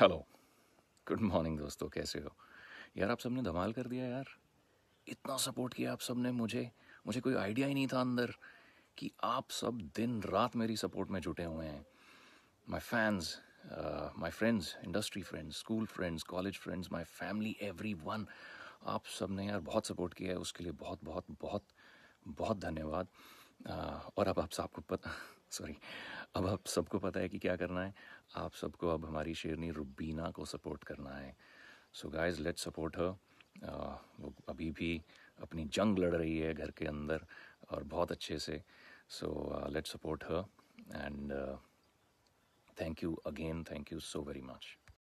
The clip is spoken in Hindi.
हेलो गुड मॉर्निंग दोस्तों कैसे हो यार आप सबने धमाल कर दिया यार इतना सपोर्ट किया आप सबने मुझे मुझे कोई आइडिया ही नहीं था अंदर कि आप सब दिन रात मेरी सपोर्ट में जुटे हुए हैं my fans my friends industry friends school friends college friends my family everyone आप सब ने यार बहुत सपोर्ट किया है उसके लिए बहुत बहुत बहुत बहुत धन्यवाद uh, और अब आप सबको पता सॉरी अब आप सबको पता है कि क्या करना है आप सबको अब हमारी शेरनी रुबीना को सपोर्ट करना है so guys let support her वो अभी भी अपनी जंग लड़ रही है घर के अंदर और बहुत अच्छे से so let support her and thank you again thank you so very much